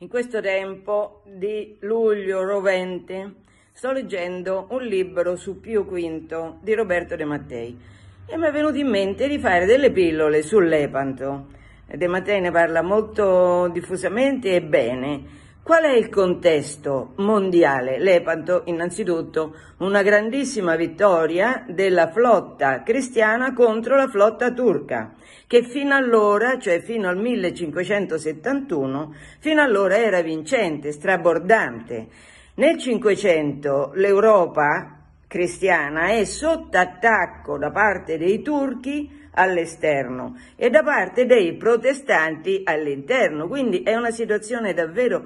In questo tempo di luglio rovente sto leggendo un libro su Pio V di Roberto De Mattei e mi è venuto in mente di fare delle pillole sull'epanto. De Mattei ne parla molto diffusamente e bene Qual è il contesto mondiale? Lepanto, innanzitutto, una grandissima vittoria della flotta cristiana contro la flotta turca, che fino allora, cioè fino al 1571, fino allora era vincente, strabordante. Nel 500 l'Europa cristiana è sotto attacco da parte dei turchi all'esterno e da parte dei protestanti all'interno, quindi è una situazione davvero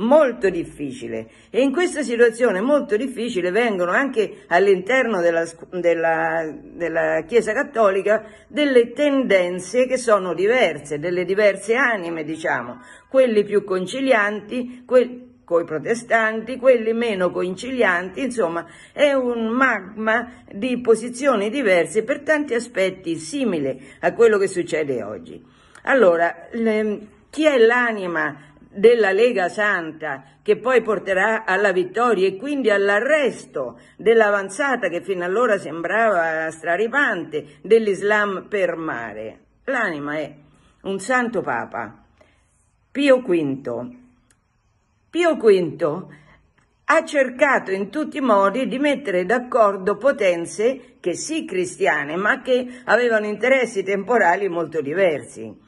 molto difficile e in questa situazione molto difficile vengono anche all'interno della, della, della, Chiesa Cattolica delle tendenze che sono diverse, delle diverse anime diciamo, quelli più concilianti, quelli coi protestanti, quelli meno concilianti, insomma è un magma di posizioni diverse per tanti aspetti simile a quello che succede oggi. Allora, le, ehm, chi è l'anima della Lega Santa che poi porterà alla vittoria e quindi all'arresto dell'avanzata che fino allora sembrava straripante dell'Islam per mare. L'anima è un santo Papa, Pio V. Pio V ha cercato in tutti i modi di mettere d'accordo potenze che sì cristiane ma che avevano interessi temporali molto diversi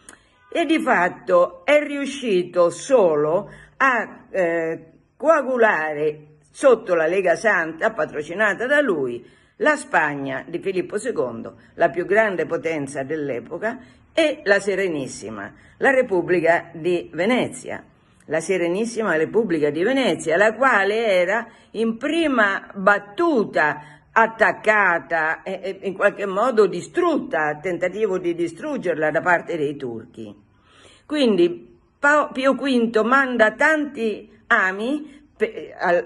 e di fatto è riuscito solo a eh, coagulare sotto la Lega Santa, patrocinata da lui, la Spagna di Filippo II, la più grande potenza dell'epoca, e la Serenissima, la Repubblica di Venezia, la Serenissima Repubblica di Venezia, la quale era in prima battuta attaccata e in qualche modo distrutta, tentativo di distruggerla da parte dei turchi. Quindi Pio V manda tanti ami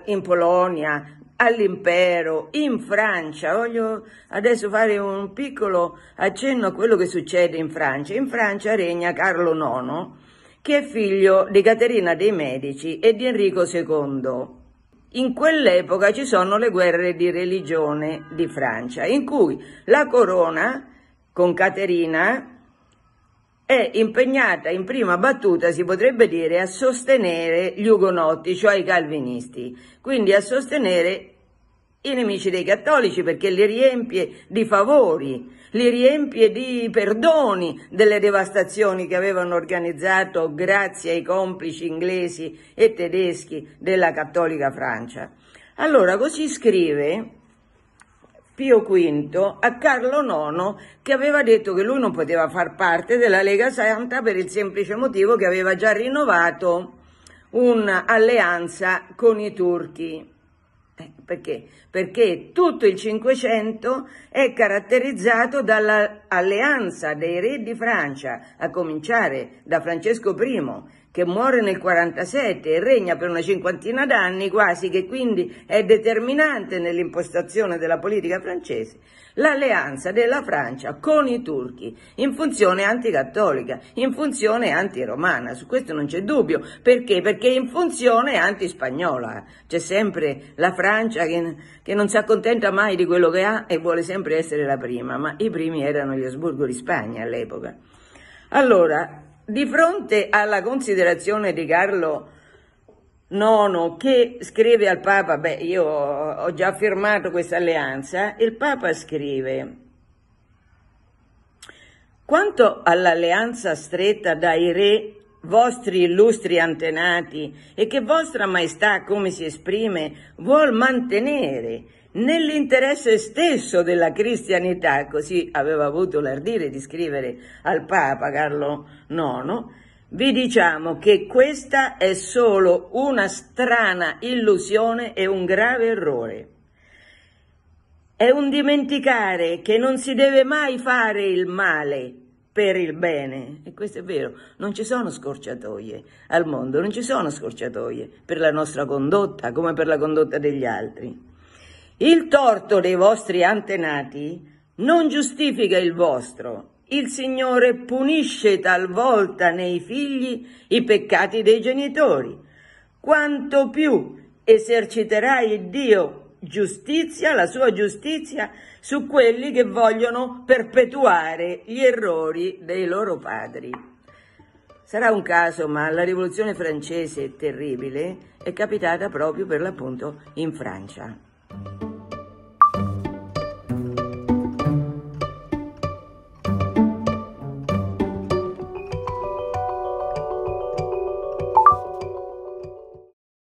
in Polonia, all'impero, in Francia. Voglio adesso fare un piccolo accenno a quello che succede in Francia. In Francia regna Carlo IX, che è figlio di Caterina dei Medici e di Enrico II. In quell'epoca ci sono le guerre di religione di Francia, in cui la corona con Caterina è impegnata in prima battuta, si potrebbe dire, a sostenere gli ugonotti, cioè i calvinisti, quindi a sostenere i nemici dei cattolici perché li riempie di favori, li riempie di perdoni delle devastazioni che avevano organizzato grazie ai complici inglesi e tedeschi della cattolica Francia. Allora, così scrive Pio V a Carlo IX che aveva detto che lui non poteva far parte della Lega Santa per il semplice motivo che aveva già rinnovato un'alleanza con i turchi. Eh, perché? Perché tutto il Cinquecento è caratterizzato dall'alleanza dei re di Francia, a cominciare da Francesco I che muore nel 47 e regna per una cinquantina d'anni quasi, che quindi è determinante nell'impostazione della politica francese, l'alleanza della Francia con i turchi in funzione anticattolica, in funzione antiromana, su questo non c'è dubbio, perché? Perché in funzione antispagnola, c'è sempre la Francia che, che non si accontenta mai di quello che ha e vuole sempre essere la prima, ma i primi erano gli Asburgo di Spagna all'epoca. Allora, di fronte alla considerazione di Carlo IX che scrive al Papa, beh io ho già firmato questa alleanza, il Papa scrive quanto all'alleanza stretta dai re vostri illustri antenati e che vostra maestà, come si esprime, vuol mantenere nell'interesse stesso della cristianità, così aveva avuto l'ardire di scrivere al Papa Carlo IX, vi diciamo che questa è solo una strana illusione e un grave errore. È un dimenticare che non si deve mai fare il male per il bene. E questo è vero, non ci sono scorciatoie al mondo, non ci sono scorciatoie per la nostra condotta come per la condotta degli altri. Il torto dei vostri antenati non giustifica il vostro. Il Signore punisce talvolta nei figli i peccati dei genitori. Quanto più eserciterà il Dio giustizia, la sua giustizia, su quelli che vogliono perpetuare gli errori dei loro padri. Sarà un caso, ma la rivoluzione francese terribile è capitata proprio per l'appunto in Francia.